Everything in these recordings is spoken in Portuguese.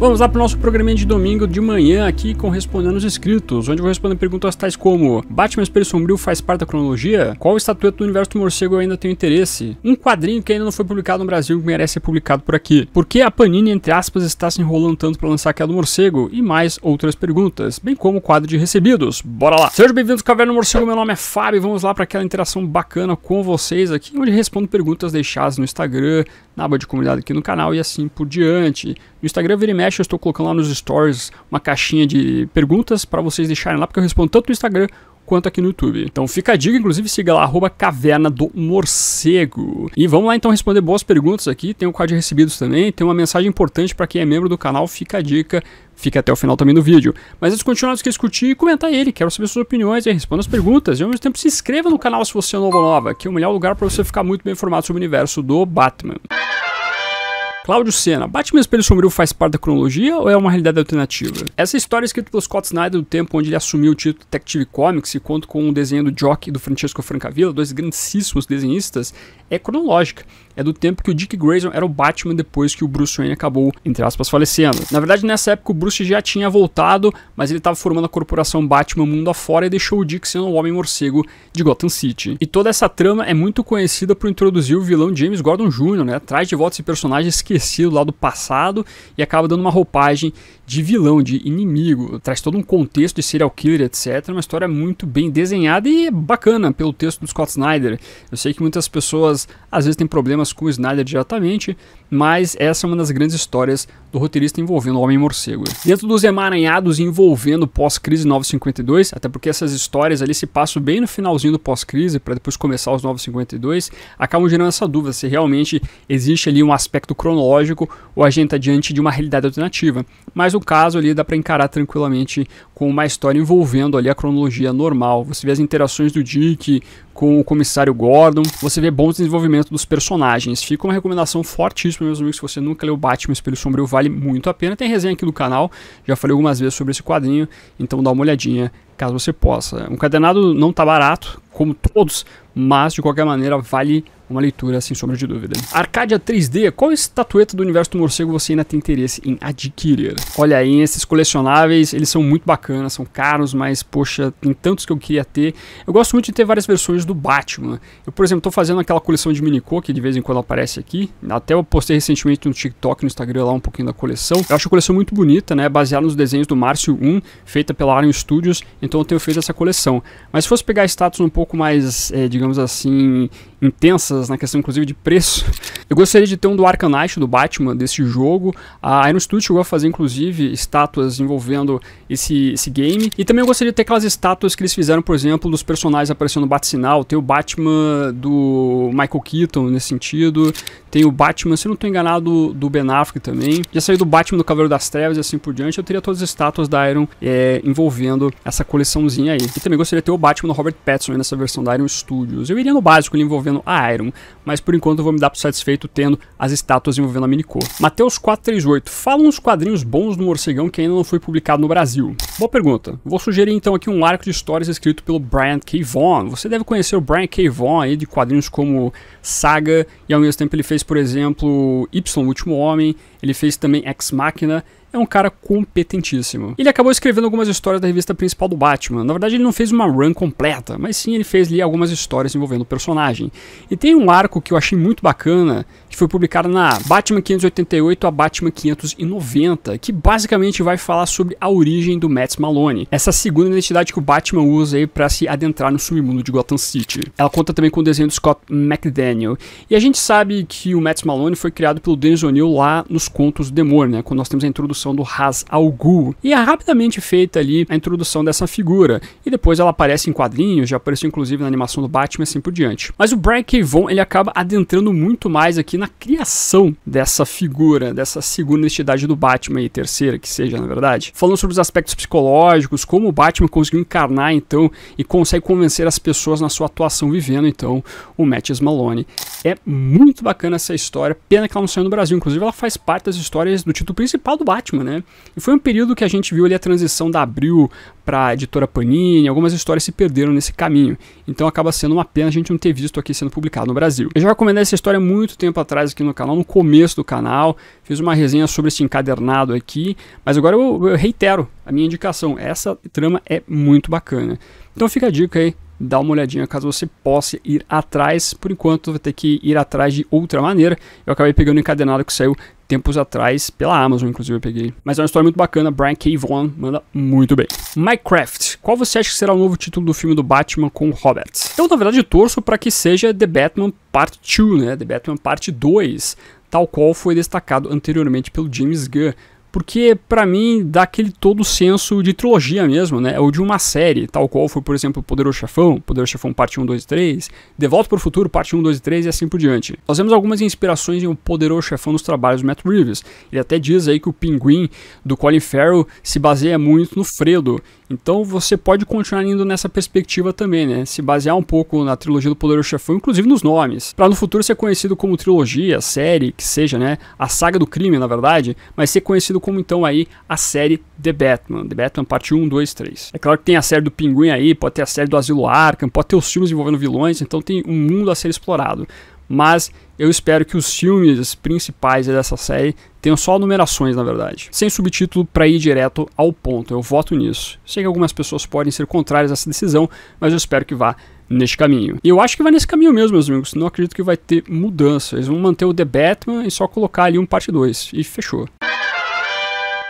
Vamos lá para o nosso programinha de domingo de manhã aqui com Respondendo os Inscritos, onde eu vou responder perguntas tais como Batman Espelho Sombrio faz parte da cronologia? Qual estatueta do universo do morcego eu ainda tenho interesse? Um quadrinho que ainda não foi publicado no Brasil e merece ser publicado por aqui. Por que a Panini, entre aspas, está se enrolando tanto para lançar aquela do morcego? E mais outras perguntas, bem como o quadro de recebidos. Bora lá! Sejam bem-vindos ao Caverna do Morcego, meu nome é Fábio e vamos lá para aquela interação bacana com vocês aqui, onde respondo perguntas deixadas no Instagram, na aba de comunidade aqui no canal e assim por diante. No Instagram, vira e mexe, podcast, eu estou colocando lá nos stories uma caixinha de perguntas para vocês deixarem lá, porque eu respondo tanto no Instagram quanto aqui no YouTube. Então fica a dica, inclusive siga lá, arroba Caverna do Morcego. E vamos lá então responder boas perguntas aqui, tem o um quadro de recebidos também, tem uma mensagem importante para quem é membro do canal, fica a dica, fica até o final também do vídeo. Mas antes de continuar, não curtir e comentar ele, quero saber suas opiniões e responda as perguntas. E ao mesmo tempo se inscreva no canal se você é novo ou nova, que é o melhor lugar para você ficar muito bem informado sobre o universo do Batman. Cláudio Senna, Batman Espelho Sombrio faz parte da cronologia ou é uma realidade alternativa? Essa história é escrita pelo Scott Snyder do tempo onde ele assumiu o título Detective Comics e conta com o um desenho do Jock e do Francesco Francavilla, dois grandíssimos desenhistas, é cronológica é do tempo que o Dick Grayson era o Batman depois que o Bruce Wayne acabou, entre aspas, falecendo. Na verdade, nessa época o Bruce já tinha voltado, mas ele estava formando a corporação Batman mundo afora e deixou o Dick sendo o Homem-Morcego de Gotham City. E toda essa trama é muito conhecida por introduzir o vilão James Gordon Jr., né? Traz de volta esse personagem esquecido lá do passado e acaba dando uma roupagem de vilão, de inimigo. Traz todo um contexto de serial killer, etc. É uma história muito bem desenhada e é bacana pelo texto do Scott Snyder. Eu sei que muitas pessoas às vezes têm problemas com o Snyder diretamente, mas essa é uma das grandes histórias do roteirista envolvendo o Homem-Morcego. Dentro dos emaranhados envolvendo pós-crise 952, até porque essas histórias ali se passam bem no finalzinho do pós-crise, para depois começar os 952, acabam gerando essa dúvida se realmente existe ali um aspecto cronológico ou a gente está diante de uma realidade alternativa. Mas o caso ali dá para encarar tranquilamente com uma história envolvendo ali a cronologia normal. Você vê as interações do Dick com o comissário Gordon, você vê bons desenvolvimentos dos personagens. Fica uma recomendação fortíssima, meus amigos, se você nunca leu Batman Espelho Sombrio, vai vale muito a pena. Tem resenha aqui no canal, já falei algumas vezes sobre esse quadrinho, então dá uma olhadinha caso você possa. Um cadenado não tá barato, como todos, mas de qualquer maneira vale uma leitura sem assim, sombra de dúvida. Arcadia 3D, qual estatueta do universo do morcego você ainda tem interesse em adquirir? Olha aí, esses colecionáveis, eles são muito bacanas, são caros, mas poxa, tem tantos que eu queria ter. Eu gosto muito de ter várias versões do Batman. Eu, por exemplo, estou fazendo aquela coleção de Minico, que de vez em quando aparece aqui. Até eu postei recentemente no TikTok, no Instagram lá um pouquinho da coleção. Eu acho a coleção muito bonita, né? Baseada nos desenhos do Márcio 1, feita pela Arion Studios, então eu tenho feito essa coleção. Mas se fosse pegar status um pouco mais, é, digamos assim, intensas na questão, inclusive, de preço. Eu gostaria de ter um do Arkham Knight, do Batman, desse jogo. A Iron Studio chegou a fazer, inclusive, estátuas envolvendo esse, esse game. E também eu gostaria de ter aquelas estátuas que eles fizeram, por exemplo, dos personagens aparecendo no Bat-Sinal. Tem o Batman do Michael Keaton, nesse sentido. Tem o Batman, se não estou enganado, do Ben Affleck também. Já saiu do Batman do Cavaleiro das Trevas e assim por diante. Eu teria todas as estátuas da Iron é, envolvendo essa coleçãozinha aí. E também gostaria de ter o Batman do Robert Pattinson nessa versão da Iron Studios. Eu iria no básico envolvendo a Iron mesmo, mas por enquanto eu vou me dar por satisfeito tendo as estátuas envolvendo a Minicor. Mateus 438, fala uns quadrinhos bons do Morcegão que ainda não foi publicado no Brasil. Boa pergunta. Vou sugerir então aqui um arco de histórias escrito pelo Brian K. Vaughan. Você deve conhecer o Brian K. Vaughan aí de quadrinhos como Saga, e ao mesmo tempo ele fez, por exemplo, Y, o Último Homem, ele fez também Ex Machina, é um cara competentíssimo. Ele acabou escrevendo algumas histórias da revista principal do Batman. Na verdade, ele não fez uma run completa, mas sim ele fez ali algumas histórias envolvendo o personagem. E tem um arco que eu achei muito bacana, que foi publicado na Batman 588 a Batman 590, que basicamente vai falar sobre a origem do Matt Malone, essa segunda identidade que o Batman usa aí para se adentrar no submundo de Gotham City. Ela conta também com o desenho do Scott McDaniel. E a gente sabe que o Matt Malone foi criado pelo Dennis O'Neill lá nos contos do demônio, né? Quando nós temos a introdução do Ras al Ghul. E é rapidamente feita ali a introdução dessa figura. E depois ela aparece em quadrinhos, já apareceu inclusive na animação do Batman e assim por diante. Mas o Brian K. Vaughan, ele acaba adentrando muito mais aqui na criação dessa figura, dessa segunda entidade do Batman e terceira, que seja, na verdade. Falando sobre os aspectos psicológicos, como o Batman conseguiu encarnar então e consegue convencer as pessoas na sua atuação vivendo então o Matt Malone. É muito bacana essa história, pena que ela não saiu no Brasil, inclusive ela faz parte das histórias do título principal do Batman, né? E foi um período que a gente viu ali a transição da Abril para a editora Panini, algumas histórias se perderam nesse caminho. Então acaba sendo uma pena a gente não ter visto aqui sendo publicado no Brasil. Eu já recomendei essa história muito tempo atrás aqui no canal, no começo do canal, fiz uma resenha sobre esse encadernado aqui, mas agora eu, eu reitero a minha indicação, essa trama é muito bacana. Então fica a dica aí dá uma olhadinha caso você possa ir atrás. Por enquanto, vai ter que ir atrás de outra maneira. Eu acabei pegando o encadenado que saiu tempos atrás pela Amazon, inclusive eu peguei. Mas é uma história muito bacana, Brian K. Vaughan manda muito bem. Minecraft, qual você acha que será o novo título do filme do Batman com Robert? Eu, então, na verdade, torço para que seja The Batman Part 2, né? The Batman Part 2, tal qual foi destacado anteriormente pelo James Gunn porque para mim dá aquele todo senso de trilogia mesmo, né? Ou de uma série, tal qual foi, por exemplo, Poderoso Chefão, Poderoso Chefão parte 1, 2 e 3, De Volta para o Futuro parte 1, 2 e 3 e assim por diante. Nós vemos algumas inspirações em O Poderoso Chefão nos trabalhos do Matt Reeves. Ele até diz aí que o pinguim do Colin Farrell se baseia muito no Fredo. Então você pode continuar indo nessa perspectiva também, né? Se basear um pouco na trilogia do Poderoso Chefão, inclusive nos nomes. Para no futuro ser conhecido como trilogia, série, que seja, né? A saga do crime, na verdade, mas ser conhecido como então aí a série The Batman, The Batman parte 1, 2, 3. É claro que tem a série do Pinguim aí, pode ter a série do Asilo Arkham, pode ter os filmes envolvendo vilões, então tem um mundo a ser explorado. Mas eu espero que os filmes principais dessa série tenham só numerações, na verdade, sem subtítulo para ir direto ao ponto. Eu voto nisso. Sei que algumas pessoas podem ser contrárias a essa decisão, mas eu espero que vá neste caminho. E eu acho que vai nesse caminho mesmo, meus amigos. Não acredito que vai ter mudança. Eles vão manter o The Batman e só colocar ali um parte 2. E fechou.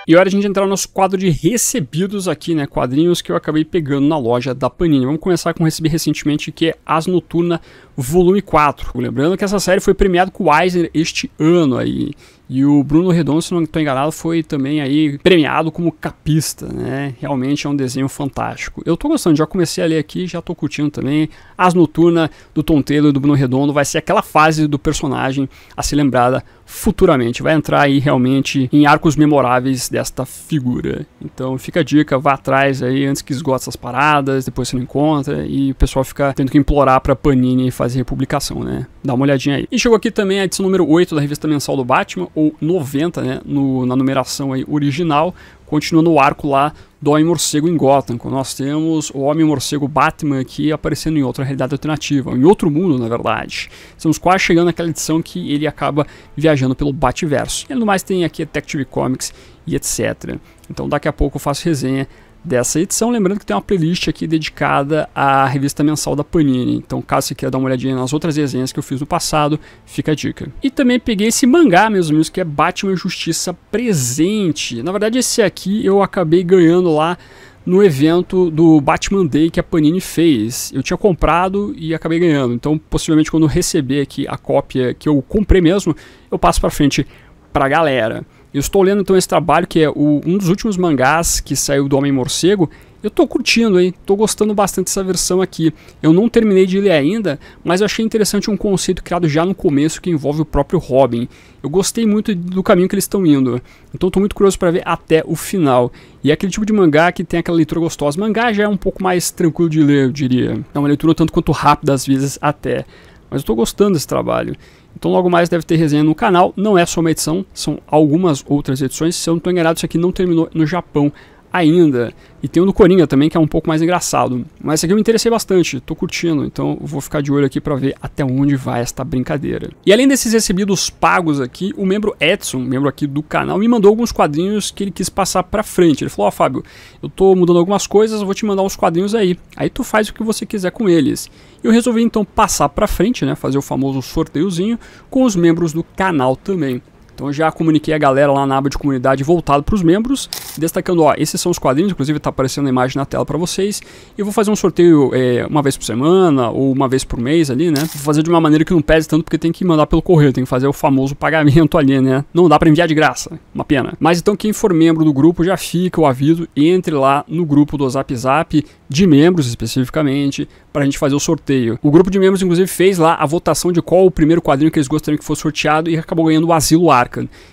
E hora a gente entrar no nosso quadro de recebidos aqui, né? Quadrinhos que eu acabei pegando na loja da Panini. Vamos começar com receber recebi recentemente que é As Noturna Volume 4. Lembrando que essa série foi premiada com o Eisner este ano aí. E o Bruno Redondo, se não estou enganado, foi também aí premiado como capista, né? Realmente é um desenho fantástico. Eu estou gostando, já comecei a ler aqui, já estou curtindo também. As Noturna do Tom Taylor e do Bruno Redondo vai ser aquela fase do personagem a ser lembrada futuramente. Vai entrar aí realmente em arcos memoráveis desta figura. Então fica a dica, vá atrás aí antes que esgote essas paradas, depois você não encontra e o pessoal fica tendo que implorar pra Panini fazer republicação, né? Dá uma olhadinha aí. E chegou aqui também a edição número 8 da revista mensal do Batman, ou 90, né? No, na numeração aí original, continuando o arco lá do Homem-Morcego em Gotham, quando nós temos o Homem-Morcego Batman aqui aparecendo em outra realidade alternativa, em outro mundo, na verdade. Estamos quase chegando naquela edição que ele acaba viajando pelo Bativerso. E no mais tem aqui Detective Comics e etc. Então daqui a pouco eu faço resenha dessa edição. Lembrando que tem uma playlist aqui dedicada à revista mensal da Panini. Então, caso você queira dar uma olhadinha nas outras resenhas que eu fiz no passado, fica a dica. E também peguei esse mangá, meus amigos, que é Batman Justiça Presente. Na verdade, esse aqui eu acabei ganhando lá no evento do Batman Day que a Panini fez. Eu tinha comprado e acabei ganhando. Então, possivelmente quando eu receber aqui a cópia que eu comprei mesmo, eu passo para frente pra galera. Eu estou lendo então esse trabalho que é o, um dos últimos mangás que saiu do Homem Morcego. Eu estou curtindo, hein? estou gostando bastante dessa versão aqui. Eu não terminei de ler ainda, mas eu achei interessante um conceito criado já no começo que envolve o próprio Robin. Eu gostei muito do caminho que eles estão indo. Então estou muito curioso para ver até o final. E é aquele tipo de mangá que tem aquela leitura gostosa. Mangá já é um pouco mais tranquilo de ler, eu diria. É uma leitura tanto quanto rápida às vezes até. Mas eu estou gostando desse trabalho. Então logo mais deve ter resenha no canal. Não é só uma edição, são algumas outras edições. Se eu não estou enganado, isso aqui não terminou no Japão ainda. E tem o do Coringa também, que é um pouco mais engraçado. Mas esse aqui eu me interessei bastante, tô curtindo, então vou ficar de olho aqui para ver até onde vai esta brincadeira. E além desses recebidos pagos aqui, o membro Edson, membro aqui do canal, me mandou alguns quadrinhos que ele quis passar pra frente. Ele falou, ó oh, Fábio, eu tô mudando algumas coisas, vou te mandar uns quadrinhos aí. Aí tu faz o que você quiser com eles. Eu resolvi então passar pra frente, né, fazer o famoso sorteiozinho com os membros do canal também. Então já comuniquei a galera lá na aba de comunidade voltado para os membros, destacando, ó, esses são os quadrinhos, inclusive está aparecendo a imagem na tela para vocês. Eu vou fazer um sorteio é, uma vez por semana ou uma vez por mês ali, né? Vou fazer de uma maneira que não pese tanto porque tem que mandar pelo correio, tem que fazer o famoso pagamento ali, né? Não dá para enviar de graça, uma pena. Mas então quem for membro do grupo já fica o aviso, entre lá no grupo do Zap Zap de membros especificamente para a gente fazer o sorteio. O grupo de membros inclusive fez lá a votação de qual o primeiro quadrinho que eles gostariam que fosse sorteado e acabou ganhando o Asilo Ark.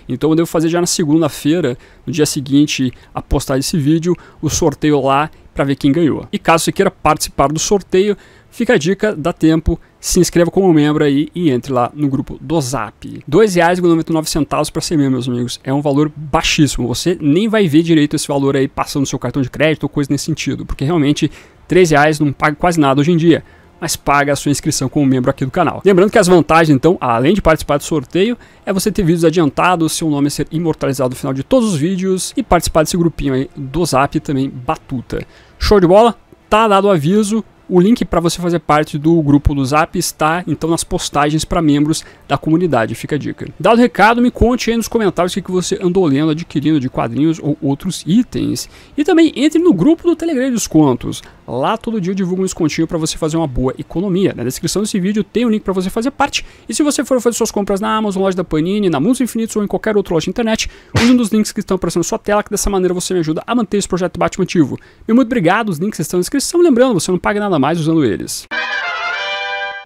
Então eu devo fazer já na segunda-feira, no dia seguinte a postar esse vídeo, o sorteio lá para ver quem ganhou. E caso você queira participar do sorteio, fica a dica, dá tempo, se inscreva como membro aí e entre lá no grupo do Zap. R$ 2,99 para ser membro, meus amigos. É um valor baixíssimo. Você nem vai ver direito esse valor aí passando no seu cartão de crédito ou coisa nesse sentido, porque realmente R$ 3,00 não paga quase nada hoje em dia mas paga a sua inscrição como membro aqui do canal. Lembrando que as vantagens, então, além de participar do sorteio, é você ter vídeos adiantados, seu nome ser imortalizado no final de todos os vídeos e participar desse grupinho aí do Zap também Batuta. Show de bola? Tá dado o aviso. O link para você fazer parte do grupo do Zap está então nas postagens para membros da comunidade, fica a dica. Dado o recado, me conte aí nos comentários o que, que você andou lendo, adquirindo de quadrinhos ou outros itens. E também entre no grupo do Telegram dos Descontos. Lá todo dia eu divulgo um descontinho para você fazer uma boa economia. Né? Na descrição desse vídeo tem um link para você fazer parte. E se você for fazer suas compras na Amazon, loja da Panini, na Musa Infinito ou em qualquer outra loja de internet, use um dos links que estão aparecendo na sua tela, que dessa maneira você me ajuda a manter esse projeto Batman ativo. E muito obrigado, os links estão na descrição. Lembrando, você não paga nada mais usando eles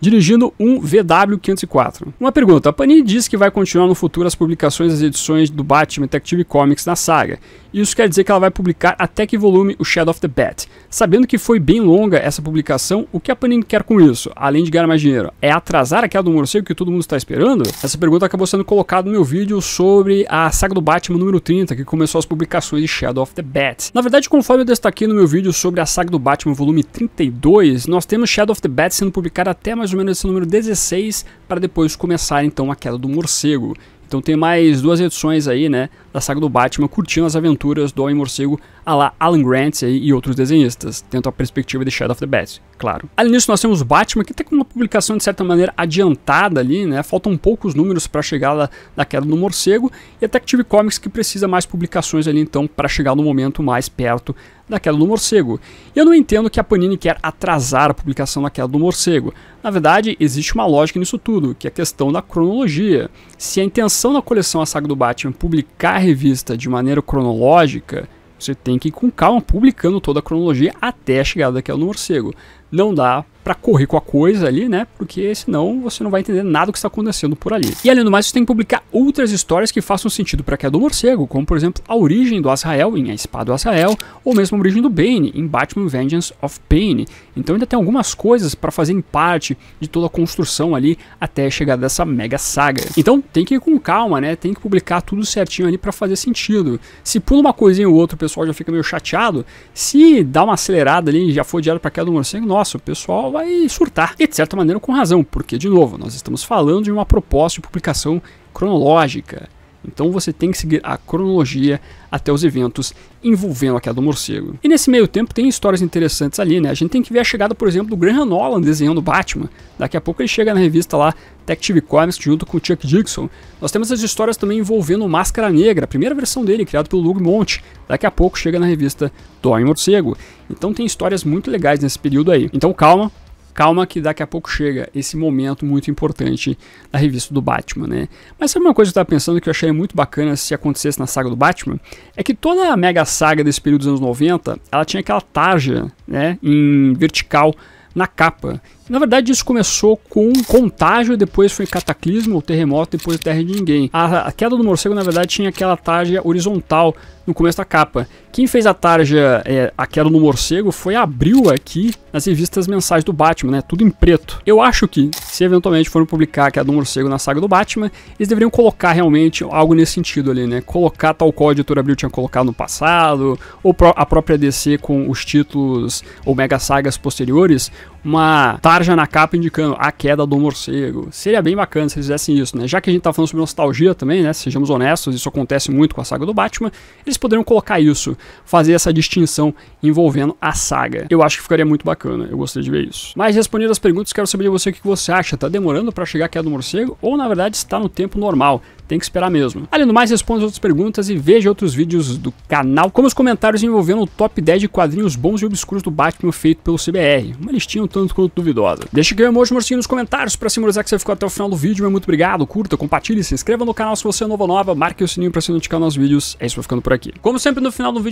dirigindo um VW504. Uma pergunta: a Panini diz que vai continuar no futuro as publicações das edições do Batman Detective Comics na saga. Isso quer dizer que ela vai publicar até que volume o Shadow of the Bat. Sabendo que foi bem longa essa publicação, o que a Panini quer com isso, além de ganhar mais dinheiro? É atrasar aquela do morcego que todo mundo está esperando? Essa pergunta acabou sendo colocada no meu vídeo sobre a saga do Batman número 30, que começou as publicações de Shadow of the Bat. Na verdade, conforme eu destaquei no meu vídeo sobre a saga do Batman volume 32, nós temos Shadow of the Bat sendo publicada até mais ou menos esse número 16 para depois começar então a queda do morcego. Então tem mais duas edições aí, né, da saga do Batman, curtindo as aventuras do Homem-Morcego a lá Alan Grant e outros desenhistas, tendo a perspectiva de Shadow of the Bat, claro. Além disso, nós temos Batman, que tem tá uma publicação de certa maneira adiantada ali, né, faltam poucos números para chegar lá, na queda do morcego, e que tive Comics que precisa mais publicações ali então para chegar no momento mais perto da Queda do Morcego. E eu não entendo que a Panini quer atrasar a publicação da Queda do Morcego. Na verdade, existe uma lógica nisso tudo, que é a questão da cronologia. Se a intenção da coleção A Saga do Batman é publicar a revista de maneira cronológica, você tem que ir com calma publicando toda a cronologia até a chegada da Queda do Morcego não dá para correr com a coisa ali, né? Porque senão você não vai entender nada do que está acontecendo por ali. E além do mais, você tem que publicar outras histórias que façam sentido para a queda do morcego, como por exemplo a origem do Azrael em A Espada do Azrael, ou mesmo a origem do Bane em Batman Vengeance of Bane. Então ainda tem algumas coisas para fazerem parte de toda a construção ali até chegar dessa mega saga. Então tem que ir com calma, né? Tem que publicar tudo certinho ali para fazer sentido. Se pula uma coisinha ou outra, o pessoal já fica meio chateado. Se dá uma acelerada ali, já foi diário para a queda do morcego, nossa o pessoal vai surtar. E de certa maneira com razão, porque, de novo, nós estamos falando de uma proposta de publicação cronológica. Então você tem que seguir a cronologia até os eventos envolvendo a queda do morcego. E nesse meio tempo tem histórias interessantes ali, né? A gente tem que ver a chegada, por exemplo, do Graham Nolan desenhando Batman. Daqui a pouco ele chega na revista lá Detective Comics junto com o Chuck Dixon. Nós temos as histórias também envolvendo o Máscara Negra, a primeira versão dele, criado pelo Lug Monte. Daqui a pouco chega na revista do Morcego. Então tem histórias muito legais nesse período aí. Então calma, Calma que daqui a pouco chega esse momento muito importante da revista do Batman, né? Mas sabe uma coisa que eu estava pensando que eu achei muito bacana se acontecesse na saga do Batman? É que toda a mega saga desse período dos anos 90, ela tinha aquela tarja, né, em vertical na capa. Na verdade, isso começou com um contágio, depois foi cataclismo, ou terremoto, depois terra de ninguém. A, a, queda do morcego, na verdade, tinha aquela tarja horizontal no começo da capa. Quem fez a tarja é, A Queda no Morcego foi Abril aqui nas revistas mensais do Batman, né? Tudo em preto. Eu acho que, se eventualmente forem publicar A Queda do Morcego na saga do Batman, eles deveriam colocar realmente algo nesse sentido ali, né? Colocar tal qual a editora Abril tinha colocado no passado, ou a própria DC com os títulos ou mega sagas posteriores, uma tarja na capa indicando a queda do morcego. Seria bem bacana se eles fizessem isso, né? Já que a gente tá falando sobre nostalgia também, né? Sejamos honestos, isso acontece muito com a saga do Batman, eles poderiam colocar isso fazer essa distinção envolvendo a saga. Eu acho que ficaria muito bacana, eu gostaria de ver isso. Mas respondendo as perguntas, quero saber de você o que você acha. Tá demorando para chegar a queda do morcego ou na verdade está no tempo normal? Tem que esperar mesmo. Além do mais, responda outras perguntas e veja outros vídeos do canal, como os comentários envolvendo o top 10 de quadrinhos bons e obscuros do Batman feito pelo CBR. Uma listinha um tanto quanto duvidosa. Deixe aqui um emoji morcinho nos comentários para simbolizar que você ficou até o final do vídeo. muito obrigado, curta, compartilhe, se inscreva no canal se você é novo ou nova, marque o sininho para se notificar nos vídeos. É isso, vou ficando por aqui. Como sempre no final do vídeo